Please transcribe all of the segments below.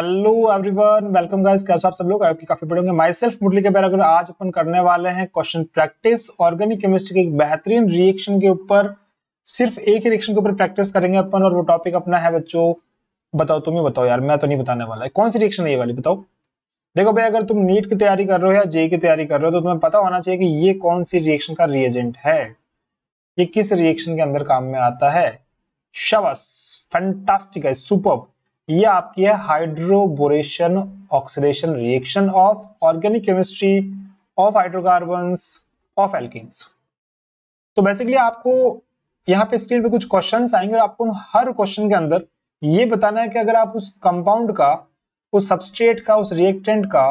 hello everyone welcome guys कैसे आप सब लोग आई काफी बड़े होंगे माई सेल्फ मुरली के बैरागर आज अपन करने वाले हैं क्वेश्चन प्रैक्टिस ऑर्गेनिक केमिस्ट्री के एक बेहतरीन रिएक्शन के ऊपर सिर्फ एक ही रिएक्शन के ऊपर प्रैक्टिस करेंगे अपन और वो टॉपिक अपना है बच्चों बताओ तुम ही बताओ यार मैं तो नहीं बताने वाला है कौन सी रिएक्शन है ये वाली बताओ देखो भाई अगर तुम नीट की तैयारी कर रहे हो या जे की तैयारी कर रहे हो तो तुम्हें पता होना चाहिए कि ये कौन सी रिएक्शन का रिएजेंट है ये किस रिएक्शन के अंदर काम में आता है शवस फैंटास्टिक है सुपर ये आपकी है hydroboration oxidation reaction of organic chemistry of hydrocarbon of एल्किस तो बेसिकली आपको यहाँ पे स्क्रीन पे कुछ क्वेश्चन आएंगे और आपको हर क्वेश्चन के अंदर ये बताना है कि अगर आप उस कंपाउंड का उस सबस्ट्रेट का उस रिएक्टेंट का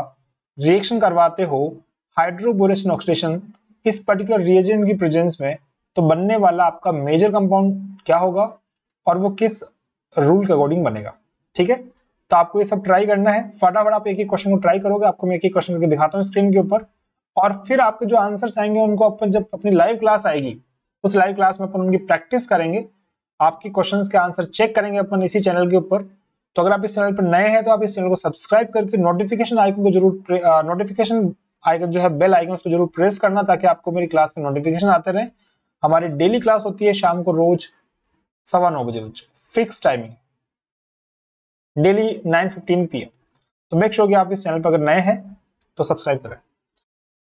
रिएक्शन करवाते हो हाइड्रोबोरेशन ऑक्सीडेशन इस पर्टिकुलर रिएजेंट की प्रेजेंस में तो बनने वाला आपका मेजर कंपाउंड क्या होगा और वो किस रूल के अकॉर्डिंग बनेगा ठीक है तो आपको ये सब ट्राई करना है फटाफट आप एक ही क्वेश्चन को ट्राई करोगे आपको मैं एक ही क्वेश्चन करके दिखाता हूँ स्क्रीन के ऊपर और फिर आपके जो आंसर्स आएंगे उनको अपन जब अपनी लाइव क्लास आएगी उस लाइव क्लास में अपन उनकी प्रैक्टिस करेंगे आपके क्वेश्चंस के आंसर चेक करेंगे अपन इसी चैनल के ऊपर तो अगर आप इस चैनल पर नए हैं तो आप इस चैनल को सब्सक्राइब करके नोटिफिकेशन आइकन को जरूर नोटिफिकेशन आइकन जो है बेल आइकन उसको जरूर प्रेस करना ताकि आपको मेरी क्लास के नोटिफिकेशन आते रहे हमारी डेली क्लास होती है शाम को रोज सवा नौ बजे बच्चों फिक्स टाइमिंग डेली 9:15 पीएम तो मेक श्योर sure कि आप इस चैनल पर अगर नए हैं तो सब्सक्राइब करें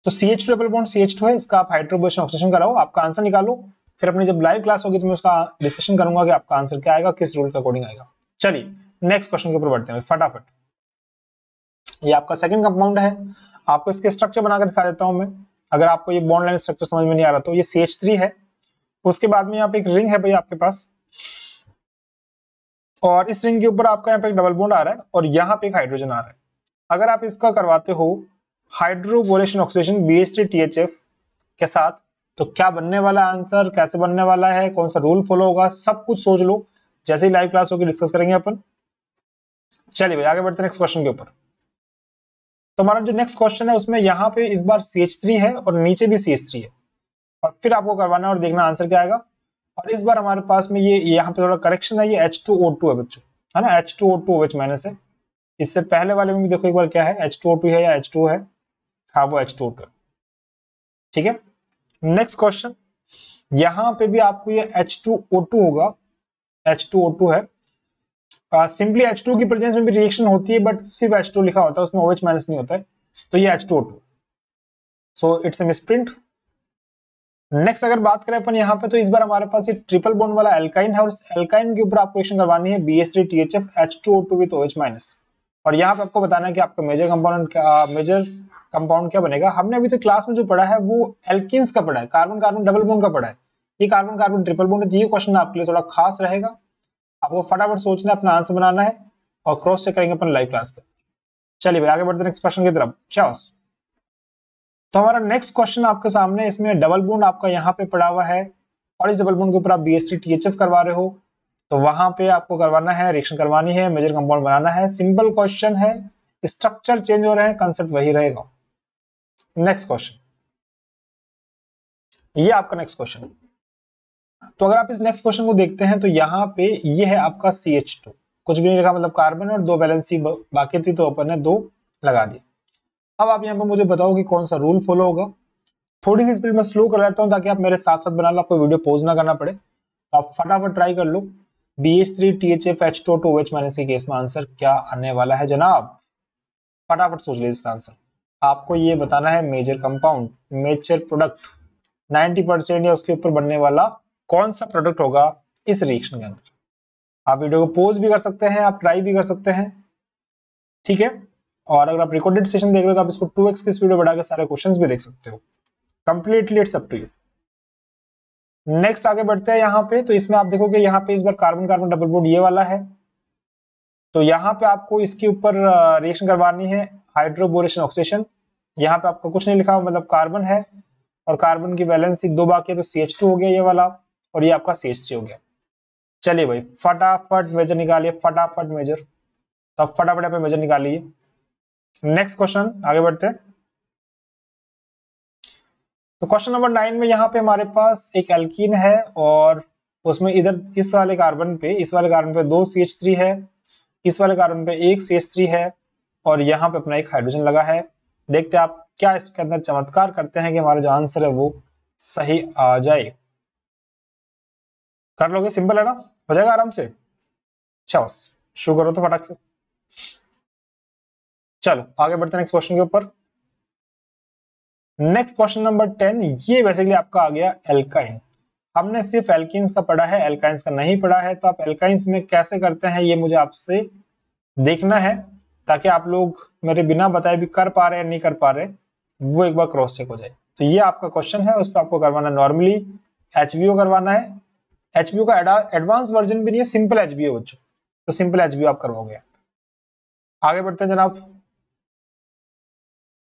तो C H triple bond C H two है इसका आप हाइड्रोबेशन ऑक्सीजन कराओ आपका आंसर निकालो फिर अपनी जब लाइव क्लास होगी तो मैं उसका डिस्कशन करूंगा कि आपका आंसर क्या आएगा किस रूल के अकॉर्डिंग आएगा चलिए नेक्स्ट क्वेश्चन के ऊपर बढ़ते हैं फटाफट ये आपका सेकंड कंपाउंड है आपको इसके स्ट्रक्चर बनाकर दिखा देता हूं मैं अगर आपको ये बॉन्ड लाइन स्ट्रक्चर समझ में नहीं आ रहा तो ये सी है उसके बाद में यहाँ पे एक रिंग है भाई आपके पास और इस रिंग के ऊपर आपका यहाँ पे एक डबल बॉन्ड आ रहा है और यहाँ पे एक हाइड्रोजन आ रहा है अगर आप इसका करवाते हो hydroboration oxygen B H three T H F के साथ तो क्या बनने वाला आंसर कैसे बनने वाला है कौन सा रूल फॉलो होगा सब कुछ सोच लो जैसे ही लाइव क्लास होगी डिस्कस करेंगे अपन चलिए भाई आगे बढ़ते हैं नेक्स्ट क्वेश्चन के ऊपर तो हमारा जो नेक्स्ट क्वेश्चन है उसमें यहाँ पे इस बार सी है और नीचे भी सी है और फिर आपको करवाना और देखना आंसर क्या आएगा और इस बार हमारे पास में ये यहाँ पे थोड़ा करेक्शन है ये एच टू ओ टू है बच्चों है ना H two O two H minus है इससे पहले वाले में भी देखो एक बार क्या है एच टू ओ टू है या एच टू है हाँ वो एच टू ओ H2O2 ठीक है नेक्स्ट क्वेश्चन यहाँ पे भी आपको ये एच टू ओ टू होगा एच टू ओ टू है सिंपली एच टू की प्रेजेंस में भी रिएक्शन होती है बट सिर्फ एच टू लिखा होता है उसमें ओ एच माइनस नहीं होता है तो ये H two O two so it's a misprint next अगर बात करें अपन यहाँ पे तो इस बार हमारे पास ये ट्रिपल बोन वाला एल्काइन है और एल्काइन के ऊपर आपको रिएक्शन करवानी है B S three T H F H two O two with O H minus और यहाँ पे आपको बताना है कि आपका मेजर कंपाउंड क्या मेजर कंपाउंड क्या बनेगा हमने अभी तक तो क्लास में जो पढ़ा है वो एल्किस का पढ़ा है कार्बन कार्बन डबल बोन का पढ़ा है ये कार्बन कार्बन ट्रिपल बोन है तो ये क्वेश्चन आपके लिए थोड़ा खास रहेगा आपको फटाफट सोचना है अपना आंसर बनाना है और क्रॉस चेक करेंगे अपन लाइव क्लास का चलिए भाई आगे बढ़ते नेक्स्ट क्वेश्चन की तरफ शाबाश तो हमारा नेक्स्ट क्वेश्चन आपके सामने इसमें डबल बोन आपका यहाँ पे पड़ा हुआ है और इस डबल बोन के ऊपर आप बी एस करवा रहे हो तो वहां पे आपको करवाना है रिएक्शन करवानी है मेजर कंपाउंड बनाना है सिंपल क्वेश्चन है स्ट्रक्चर चेंज हो रहे हैं कंसेप्ट वही रहेगा नेक्स्ट क्वेश्चन ये आपका नेक्स्ट क्वेश्चन तो अगर आप इस नेक्स्ट क्वेश्चन को देखते हैं तो यहाँ पे ये है आपका सी कुछ भी नहीं लिखा मतलब कार्बन और दो वैलेंसी बाकी थी तो अपन ने दो लगा दी अब आप यहाँ पे मुझे बताओ कि कौन सा रूल फॉलो होगा थोड़ी सी स्पीड में स्लो कर लेता हूँ ताकि आप मेरे साथ साथ बना लो आपको वीडियो पोज ना करना पड़े तो आप फटाफट ट्राई कर लो B H three T H F H two two H minus के केस में आंसर क्या आने वाला है जनाब फटाफट सोच लीजिए इसका आंसर आपको ये बताना है major compound major product 90 percent या उसके ऊपर बनने वाला कौन सा प्रोडक्ट होगा इस रिएक्शन के अंदर आप वीडियो को पोज भी कर सकते हैं आप ट्राई भी कर सकते हैं ठीक है और अगर आप रिकॉर्डेड सेशन देख रहे हो तो आप इसको 2x की स्पीड में बढ़ाकर सारे क्वेश्चंस भी देख सकते हो completely it's up to you next आगे बढ़ते हैं यहाँ पे तो इसमें आप देखोगे यहाँ पे इस बार कार्बन कार्बन डबल बोर्ड ये वाला है तो यहाँ पे आपको इसके ऊपर रिएक्शन करवानी है हाइड्रोबोरेशन ऑक्सीजन यहाँ पे आपको कुछ नहीं लिखा मतलब कार्बन है और कार्बन की बैलेंस दो बाकी है तो सी हो गया ये वाला और ये आपका सी हो गया चलिए भाई फटाफट मेजर निकालिए फटाफट मेजर तो आप फटाफट यहाँ मेजर निकालिए नेक्स्ट क्वेश्चन आगे बढ़ते हैं तो क्वेश्चन नंबर नाइन में यहाँ पे हमारे पास एक एल्किन है और उसमें इधर इस वाले कार्बन पे इस वाले कार्बन पे दो सी एच थ्री है इस वाले कार्बन पे एक सी एच थ्री है और यहाँ पे अपना एक हाइड्रोजन लगा है देखते हैं आप क्या इसके अंदर चमत्कार करते हैं कि हमारा जो आंसर है वो सही आ जाए कर लोगे सिंपल है ना हो जाएगा आराम से अच्छा शुरू करो तो फटाक से चलो आगे बढ़ते नेक्स्ट क्वेश्चन के ऊपर नेक्स्ट क्वेश्चन नंबर टेन ये बेसिकली आपका आ गया एल्काइन हमने सिर्फ एल्किस का पढ़ा है एल्काइंस का नहीं पढ़ा है तो आप एल्काइंस में कैसे करते हैं ये मुझे आपसे देखना है ताकि आप लोग मेरे बिना बताए भी कर पा रहे हैं नहीं कर पा रहे वो एक बार क्रॉस चेक हो जाए तो ये आपका क्वेश्चन है उस पर आपको करवाना नॉर्मली एच करवाना है एच का एडवांस वर्जन भी नहीं है सिंपल एच बच्चों तो सिंपल एच आप करवाओगे आगे बढ़ते हैं जनाब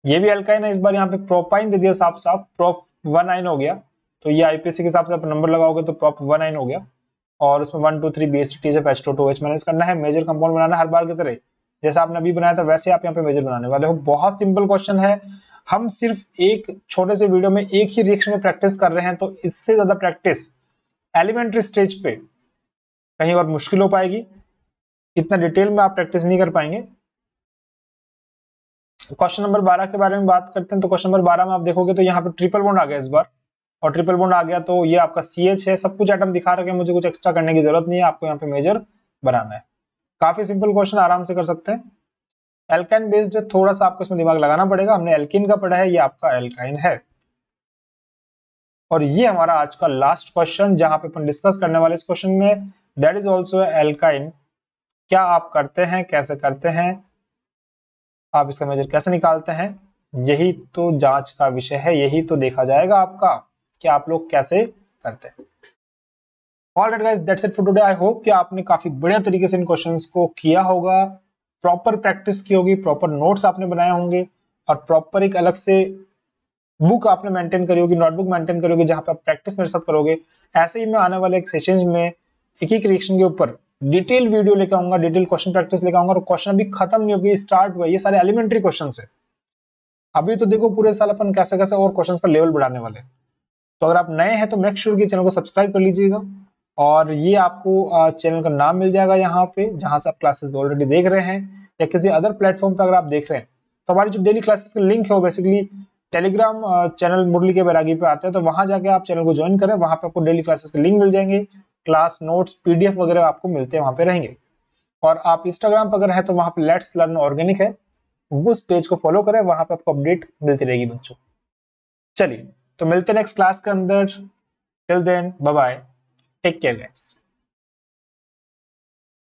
ये भी अल्काइन है इस बार यहाँ पे प्रोपाइन दे दिया साफ साफ प्रोप वन आइन हो गया तो ये आईपीसी के हिसाब से आप नंबर लगाओगे तो प्रोप वन आइन हो गया और उसमें one two three B S T F H two two H minus करना है मेजर कंपाउंड बनाना हर बार की तरह जैसे आपने अभी बनाया था वैसे आप यहाँ पे मेजर बनाने वाले हो बहुत सिंपल क्वेश्चन है हम सिर्फ एक छोटे से वीडियो में एक ही रिएक्शन में प्रैक्टिस कर रहे हैं तो इससे ज्यादा प्रैक्टिस एलिमेंट्री स्टेज पे कहीं और मुश्किल हो पाएगी इतना डिटेल में आप प्रैक्टिस नहीं कर पाएंगे क्वेश्चन नंबर बारह के बारे में बात करते हैं तो क्वेश्चन नंबर बारह में आप देखोगे तो यहाँ पे ट्रिपल बोन्ड आ गया इस बार और ट्रिपल बोन्ड आ गया तो ये आपका सी एच है सब कुछ आइटम दिखा रखे मुझे कुछ एक्स्ट्रा करने की जरूरत नहीं है आपको यहाँ पे मेजर बनाना है काफी सिंपल क्वेश्चन आराम से कर सकते हैं एल्काइन बेस्ड थोड़ा सा आपको इसमें दिमाग लगाना पड़ेगा हमने एल्किन का पढ़ा है ये आपका एल्काइन है और ये हमारा आज का लास्ट क्वेश्चन जहां पे अपन डिस्कस करने वाले इस क्वेश्चन में दैट इज ऑल्सो एल्काइन क्या आप करते हैं कैसे करते हैं आप इसका मेजर कैसे निकालते हैं यही तो जांच का विषय है यही तो देखा जाएगा आपका कि आप लोग कैसे करते हैं all right guys that's it for today I hope कि आपने काफी बढ़िया तरीके से इन क्वेश्चंस को किया होगा प्रॉपर प्रैक्टिस की होगी प्रॉपर नोट्स आपने बनाए होंगे और प्रॉपर एक अलग से बुक आपने मेंटेन करी होगी नोटबुक मेंटेन करी होगी जहां पर आप प्रैक्टिस मेरे साथ करोगे ऐसे ही मैं आने वाले सेशन में एक एक रिएक्शन के ऊपर डिटेल वीडियो लेकर आऊंगा डिटेल क्वेश्चन प्रैक्टिस लेकर आऊंगा और क्वेश्चन अभी खत्म नहीं होगी स्टार्ट हुआ ये सारे एलिमेंट्री क्वेश्चन है अभी तो देखो पूरे साल अपन कैसे कैसे और क्वेश्चन का लेवल बढ़ाने वाले तो अगर आप नए हैं तो मेक श्योर की चैनल को सब्सक्राइब कर लीजिएगा और ये आपको चैनल का नाम मिल जाएगा यहाँ पे जहां से आप क्लासेस ऑलरेडी देख रहे हैं या किसी अदर प्लेटफॉर्म पे अगर आप देख रहे हैं तो हमारी जो डेली क्लासेस का लिंक है वो बेसिकली टेलीग्राम चैनल मुरली के बैरागी पे आते हैं तो वहां जाके आप चैनल को ज्वाइन करें वहां पे आपको डेली क्लासेस के लिंक मिल जाएंगे क्लास नोट्स पीडीएफ वगैरह आपको मिलते हैं वहां पे रहेंगे और आप इंस्टाग्राम पर अगर है तो वहां पे लेट्स लर्न ऑर्गेनिक है उस पेज को फॉलो करें वहां पे आपको अपडेट मिलती रहेगी बच्चों चलिए तो मिलते हैं नेक्स्ट क्लास के अंदर till then bye take care guys